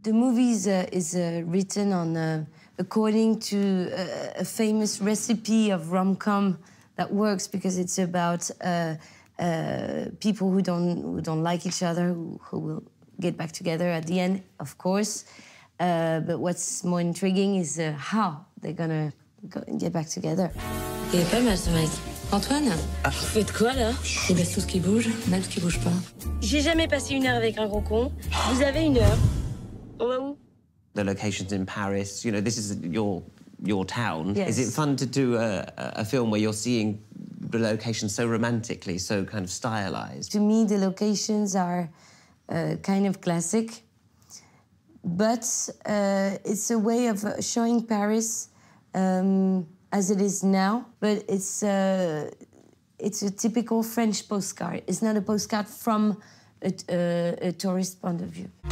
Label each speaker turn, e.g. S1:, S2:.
S1: The movies uh, is uh, written on uh, according to uh, a famous recipe of rom-com that works because it's about uh, uh, people who don't who don't like each other who, who, will get back together at the end, of course. but what's more intriguing is how they're gonna go get back together. Il
S2: est pas Antoine ah. Vous faites quoi là Il baisse tout ce qui
S3: bouge, même ce qui bouge pas. J'ai jamais passé une heure avec un gros con. Vous avez une heure. The
S4: location's in Paris. You know, this is your your town. Yes. Is it fun to do a, a film where you're seeing the location so romantically, so kind of stylized?
S1: To me, the locations are uh, kind of classic, but uh, it's a way of showing Paris um, as it is now. But it's uh, it's a typical French postcard. It's not a postcard from a, uh, a tourist point of view.